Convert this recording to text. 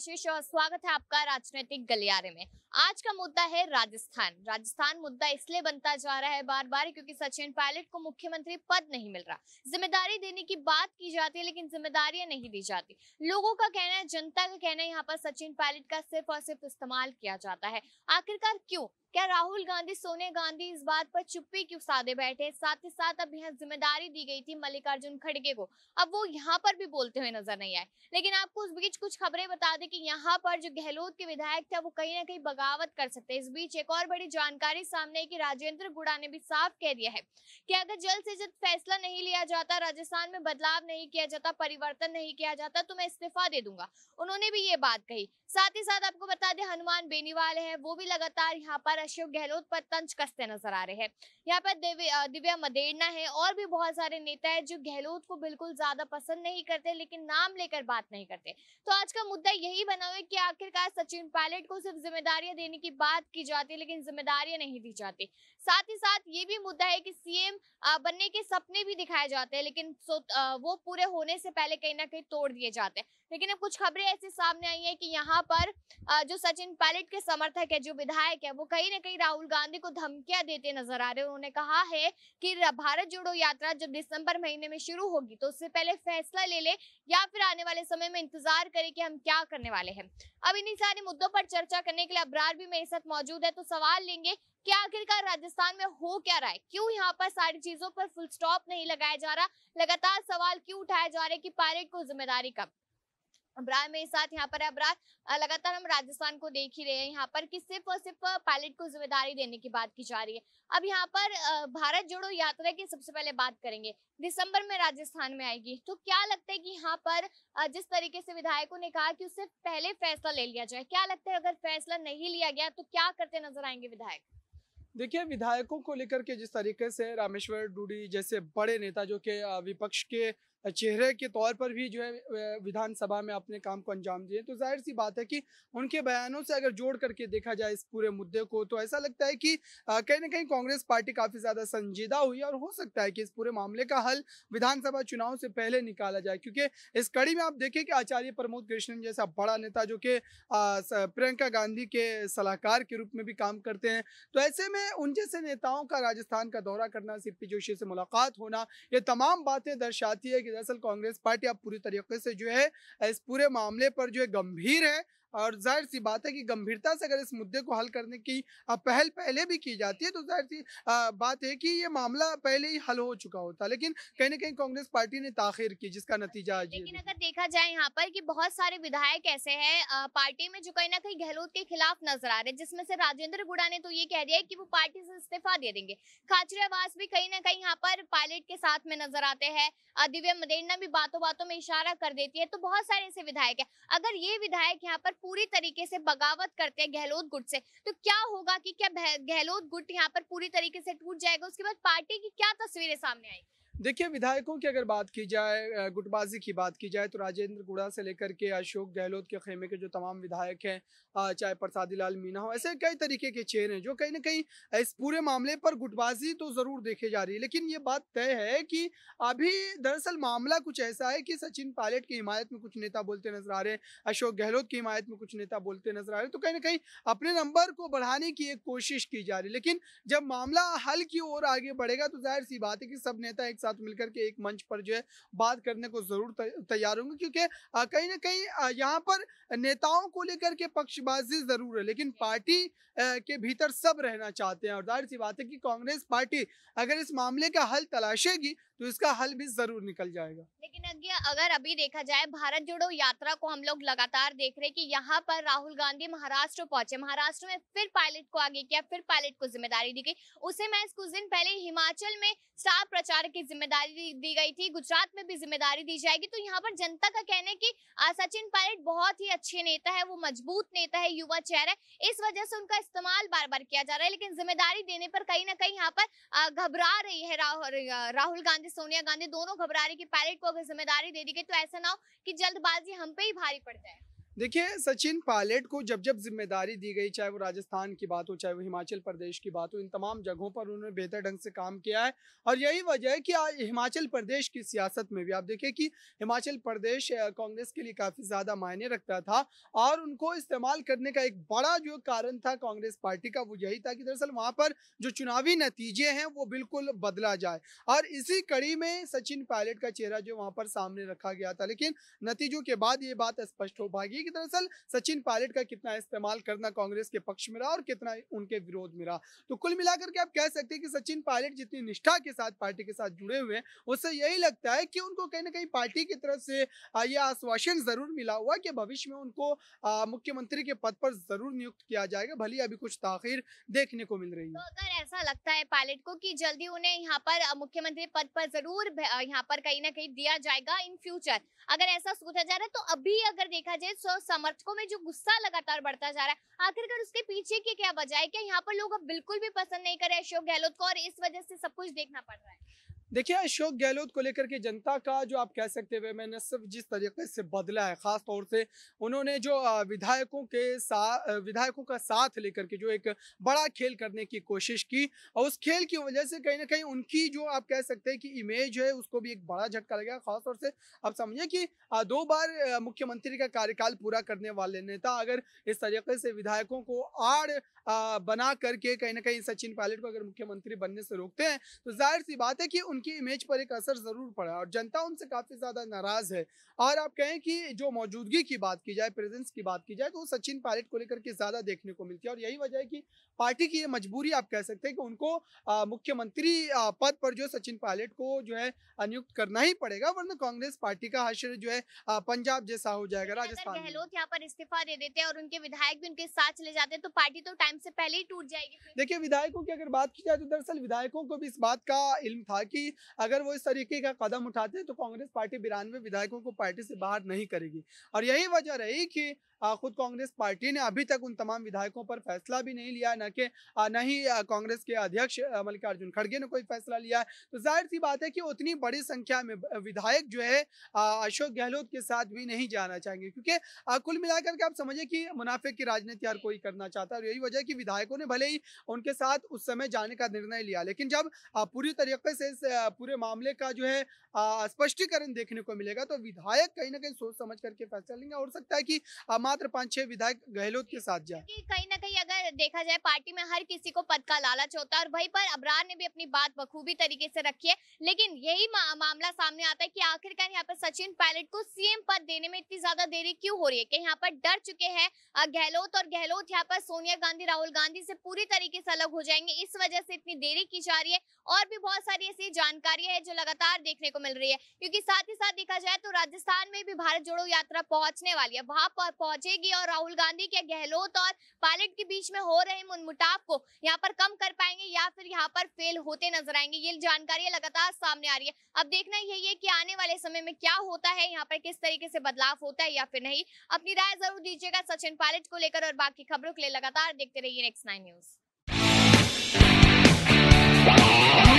आशीष और स्वागत है आपका राजनीतिक गलियारे में आज का मुद्दा है राजस्थान राजस्थान मुद्दा इसलिए बनता जा रहा है बार बार क्योंकि सचिन पायलट को मुख्यमंत्री पद नहीं मिल रहा जिम्मेदारी देने की बात की जाती है लेकिन जिम्मेदारियां नहीं दी जाती लोगों का कहना है जनता का कहना है यहाँ पर सचिन पायलट का सिर्फ और सिर्फ इस्तेमाल किया जाता है आखिरकार क्यों क्या राहुल गांधी सोनिया गांधी इस बात पर चुप्पी क्यों साधे बैठे साथ ही साथ अब यहाँ जिम्मेदारी दी गई थी मल्लिकार्जुन खड़गे को अब वो यहाँ पर भी बोलते हुए नजर नहीं आए लेकिन आपको उस बीच कुछ खबरें बता दें कि यहाँ पर जो गहलोत के विधायक थे वो कहीं ना कहीं बगावत कर सकते हैं इस बीच एक और बड़ी जानकारी सामने आई की राजेंद्र गुड़ा ने भी साफ कह दिया है की अगर जल्द से जल्द फैसला नहीं लिया जाता राजस्थान में बदलाव नहीं किया जाता परिवर्तन नहीं किया जाता तो मैं इस्तीफा दे दूंगा उन्होंने भी ये बात कही साथ ही साथ आपको बता दें हनुमान बेनीवाल है वो भी लगातार यहाँ पर अशोक गहलोत पर तंज कसते नजर आ रहे हैं यहाँ पर दिव्या मदेड़ना है और भी बहुत सारे नेता है जो गहलोत को बिल्कुल ज्यादा पसंद नहीं करते लेकिन नाम लेकर बात नहीं करते तो आज का मुद्दा यही बना हुआ है की आखिरकार सचिन पायलट को सिर्फ जिम्मेदारियां देने की बात की जाती है लेकिन जिम्मेदारियां नहीं दी जाती साथ ही साथ ये भी मुद्दा है कि सीएम बनने के सपने भी दिखाए जाते हैं लेकिन वो पूरे होने से पहले कहीं ना कहीं तोड़ दिए जाते हैं लेकिन अब कुछ खबरें ऐसी सामने आई है कि यहाँ पर जो सचिन पायलट के समर्थक है जो विधायक है वो कई कहीं ना कहीं राहुल गांधी को धमकियां देते नजर आ रहे हैं उन्होंने कहा है कि भारत जोड़ो यात्रा जब दिसंबर महीने में शुरू होगी तो उससे पहले फैसला ले ले या फिर आने वाले समय में इंतजार करें कि हम क्या करने वाले हैं अब इन्हीं सारे मुद्दों पर चर्चा करने के लिए अबरार भी मेरे साथ मौजूद है तो सवाल लेंगे कि आखिरकार राजस्थान में हो क्या रहा है क्यों यहाँ पर सारी चीजों पर फुल स्टॉप नहीं लगाया जा रहा लगातार सवाल क्यों उठाया जा रहा है कि पायलट को जिम्मेदारी कब अब्रार मेरे साथ यहाँ पर अब्राह लगातार हम राजस्थान को देख ही रहे हैं यहाँ पर कि सिर्फ और सिर्फ पायलट को जिम्मेदारी देने की बात की जा रही है अब यहाँ पर भारत जोड़ो यात्रा की सबसे पहले बात करेंगे दिसंबर में राजस्थान में आएगी तो क्या लगता है कि यहाँ पर जिस तरीके से विधायकों ने कहा कि उससे पहले फैसला ले लिया जाए क्या लगता है अगर फैसला नहीं लिया गया तो क्या करते नजर आएंगे विधायक देखिए विधायकों को लेकर के जिस तरीके से रामेश्वर डूडी जैसे बड़े नेता जो के विपक्ष के चेहरे के तौर पर भी जो है विधानसभा में अपने काम को अंजाम दिए तो जाहिर सी बात है कि उनके बयानों से अगर जोड़ करके देखा जाए इस पूरे मुद्दे को तो ऐसा लगता है कि कहीं ना कहीं कांग्रेस पार्टी काफ़ी ज़्यादा संजीदा हुई और हो सकता है कि इस पूरे मामले का हल विधानसभा चुनाव से पहले निकाला जाए क्योंकि इस कड़ी में आप देखें कि आचार्य प्रमोद कृष्णन जैसा बड़ा नेता जो कि प्रियंका गांधी के सलाहकार के रूप में भी काम करते हैं तो ऐसे में उन जैसे नेताओं का राजस्थान का दौरा करना सीपी जोशी से मुलाकात होना ये तमाम बातें दर्शाती है कि दरअसल कांग्रेस पार्टी अब पूरी तरीके से जो है इस पूरे मामले पर जो है गंभीर है और जाहिर सी बात है कि गंभीरता से अगर इस मुद्दे को हल करने की पहल पहले भी की जाती है तो जाहिर सी बात है कि ये मामला पहले ही हल हो चुका होता लेकिन कहीं ना कहीं कांग्रेस पार्टी ने ताखिर की जिसका नतीजा आज लेकिन अगर देखा जाए यहाँ पर कि बहुत सारे विधायक ऐसे हैं पार्टी में जो कहीं ना कहीं गहलोत के खिलाफ नजर आ रहे हैं जिसमें से राजेंद्र गुड़ा ने तो ये कह दिया है कि वो पार्टी से इस्तीफा दे देंगे आवास भी कहीं ना कहीं यहाँ पर पायलट के साथ में नजर आते हैं दिव्या मदेना भी बातों बातों में इशारा कर देती है तो बहुत सारे ऐसे विधायक है अगर ये विधायक यहाँ पर पूरी तरीके से बगावत करते हैं गहलोत गुट से तो क्या होगा कि क्या गहलोत गुट यहाँ पर पूरी तरीके से टूट जाएगा उसके बाद पार्टी की क्या तस्वीरें सामने आएगी देखिए विधायकों की अगर बात की जाए गुटबाजी की बात की जाए तो राजेंद्र गुड़ा से लेकर के अशोक गहलोत के खेमे के जो तमाम विधायक हैं चाहे प्रसादी लाल मीना हो ऐसे कई तरीके के चेहरे हैं जो कहीं ना कहीं इस पूरे मामले पर गुटबाजी तो ज़रूर देखी जा रही है लेकिन ये बात तय है कि अभी दरअसल मामला कुछ ऐसा है कि सचिन पायलट की हिमायत में कुछ नेता बोलते नजर आ रहे हैं अशोक गहलोत की हिमायत में कुछ नेता बोलते नजर आ रहे हैं तो कहीं ना कहीं अपने नंबर को बढ़ाने की एक कोशिश की जा रही है लेकिन जब मामला हल की ओर आगे बढ़ेगा तो जाहिर सी बात है कि सब नेता एक साथ साथ मिलकर के एक मंच पर जो है बात करने को जरूर तैयार होंगे क्योंकि कहीं ना कहीं यहाँ पर नेताओं को लेकर के पक्षबाजी जरूर है लेकिन पार्टी के भीतर सब रहना चाहते हैं और जाहिर सी बात है कि कांग्रेस पार्टी अगर इस मामले का हल तलाशेगी तो इसका हल भी जरूर निकल जाएगा लेकिन अगर अभी देखा जाए भारत जोड़ो यात्रा को हम लोग लगातार देख रहे कि यहाँ पर राहुल गांधी महाराष्ट्र पहुंचे महाराष्ट्र में फिर पायलट को आगे किया फिर पायलट को जिम्मेदारी दी गई उसे मैं कुछ दिन पहले हिमाचल में स्टार प्रचारक की जिम्मेदारी दी गई थी गुजरात में भी जिम्मेदारी दी जाएगी तो यहाँ पर जनता का कहना है कि सचिन पायलट बहुत ही अच्छे नेता है वो मजबूत नेता है युवा चेहरा है इस वजह से उनका इस्तेमाल बार बार किया जा रहा है लेकिन जिम्मेदारी देने पर कहीं ना कहीं यहाँ पर घबरा रही है राहुल राहुल गांधी सोनिया गांधी दोनों घबरा रही कि पायलट को अगर जिम्मेदारी दे दी गई तो ऐसा ना हो कि जल्दबाजी हम पे ही भारी पड़ जाए देखिए सचिन पायलट को जब जब जिम्मेदारी दी गई चाहे वो राजस्थान की बात हो चाहे वो हिमाचल प्रदेश की बात हो इन तमाम जगहों पर उन्होंने बेहतर ढंग से काम किया है और यही वजह है कि आज हिमाचल प्रदेश की सियासत में भी आप देखें कि हिमाचल प्रदेश कांग्रेस के लिए काफ़ी ज़्यादा मायने रखता था और उनको इस्तेमाल करने का एक बड़ा जो कारण था कांग्रेस पार्टी का वो यही था कि दरअसल वहाँ पर जो चुनावी नतीजे हैं वो बिल्कुल बदला जाए और इसी कड़ी में सचिन पायलट का चेहरा जो वहाँ पर सामने रखा गया था लेकिन नतीजों के बाद ये बात स्पष्ट हो पाएगी चाहिए कि दरअसल सचिन पायलट का कितना इस्तेमाल करना कांग्रेस के पक्ष में रहा और कितना उनके विरोध में रहा तो कुल मिलाकर के आप कह सकते हैं कि सचिन पायलट जितनी निष्ठा के साथ पार्टी के साथ जुड़े हुए हैं उससे यही लगता है कि उनको कहीं ना कहीं पार्टी की तरफ से ये आश्वासन जरूर मिला हुआ कि भविष्य में उनको मुख्यमंत्री के पद पर जरूर नियुक्त किया जाएगा भले अभी कुछ ताखिर देखने को मिल रही है तो अगर ऐसा लगता है पायलट को की जल्दी उन्हें यहाँ पर मुख्यमंत्री पद पर जरूर यहाँ पर कहीं ना कहीं दिया जाएगा इन फ्यूचर अगर ऐसा सोचा जा रहा है तो अभी अगर देखा जाए समर्थकों में जो गुस्सा लगातार बढ़ता जा रहा है आखिरकार उसके पीछे की क्या वजह है क्या यहाँ पर लोग अब बिल्कुल भी पसंद नहीं करे अशोक गहलोत को और इस वजह से सब कुछ देखना पड़ रहा है देखिए अशोक गहलोत को लेकर के जनता का जो आप कह सकते मैंने सिर्फ जिस तरीके से बदला है ख़ास तौर से उन्होंने जो विधायकों के साथ विधायकों का साथ लेकर के जो एक बड़ा खेल करने की कोशिश की और उस खेल की वजह से कहीं ना कहीं उनकी जो आप कह सकते हैं कि इमेज है उसको भी एक बड़ा झटका लगेगा खासतौर से आप समझिए कि दो बार मुख्यमंत्री का कार्यकाल पूरा करने वाले नेता अगर इस तरीके से विधायकों को आड़ बना करके कहीं ना कहीं सचिन पायलट को अगर मुख्यमंत्री बनने से रोकते हैं तो जाहिर सी बात है कि उनकी इमेज पर एक असर ज़रूर पड़ा और जनता उनसे काफ़ी ज़्यादा नाराज़ है और आप कहें कि जो मौजूदगी की बात की जाए प्रेजेंस की बात की जाए तो सचिन पायलट को लेकर के ज़्यादा देखने को मिलती है और यही वजह है कि पार्टी की ये मजबूरी आप कह सकते हैं कि उनको मुख्यमंत्री पद पर जो सचिन पायलट को जो है नियुक्त करना ही पड़ेगा वरना कांग्रेस पार्टी का हश्र जो है पंजाब जैसा हो जाएगा राजस्थान गहलोत यहाँ पर इस्तीफा दे देते हैं और उनके विधायक भी उनके साथ चले जाते हैं तो पार्टी तो टाइम हमसे पहले ही टूट जाएगी देखिए विधायकों की अगर बात की जाए तो दरअसल विधायकों को भी इस बात का इल्म था कि अगर वो इस तरीके का कदम उठाते हैं तो कांग्रेस पार्टी बिरानवे विधायकों को पार्टी से बाहर नहीं करेगी और यही वजह रही कि खुद कांग्रेस पार्टी ने अभी तक उन तमाम विधायकों पर फैसला भी नहीं लिया न कि न ही कांग्रेस के अध्यक्ष मल्लिकार्जुन खड़गे ने कोई फैसला लिया तो जाहिर सी बात है कि उतनी बड़ी संख्या में विधायक जो है अशोक गहलोत के साथ भी नहीं जाना चाहेंगे क्योंकि कुल मिलाकर के आप समझिए कि मुनाफे की राजनीति हर कोई करना चाहता है और यही वजह है कि विधायकों ने भले ही उनके साथ उस समय जाने का निर्णय लिया लेकिन जब पूरी तरीके से पूरे मामले का जो है स्पष्टीकरण देखने को मिलेगा तो विधायक कहीं ना कहीं सोच समझ करके फैसला लेंगे हो सकता है कि मात्र पांच छह विधायक गहलोत के साथ जाए कहीं ना कहीं अगर देखा जाए पार्टी में हर किसी को पद का लालच होता है और वहीं पर अबरार ने भी अपनी बात बखूबी तरीके से रखी है लेकिन यही मा, मामला सामने आता है की आखिरकार यहाँ पर सचिन पायलट को सीएम पद देने में इतनी ज्यादा देरी क्यों हो रही है कि यहाँ पर डर चुके हैं गहलोत और गहलोत यहाँ पर सोनिया गांधी राहुल गांधी से पूरी तरीके से अलग हो जाएंगे इस वजह से इतनी देरी की जा रही है और भी बहुत सारी ऐसी जानकारियां है जो लगातार देखने को मिल रही है क्योंकि साथ ही साथ देखा जाए तो राजस्थान में भी भारत जोड़ो यात्रा पहुंचने वाली है वहां पर पहुंचेगी और राहुल गांधी के गहलोत और पायलट के बीच में हो रहे मुनमुटाव को यहाँ पर कम कर पाएंगे या फिर यहाँ पर फेल होते नजर आएंगे ये जानकारियां लगातार सामने आ रही है अब देखना यही है कि आने वाले समय में क्या होता है यहाँ पर किस तरीके से बदलाव होता है या फिर नहीं अपनी राय जरूर दीजिएगा सचिन पायलट को लेकर और बाकी खबरों के लिए लगातार देखते देखते रहिए नेक्स्ट नाइन न्यूज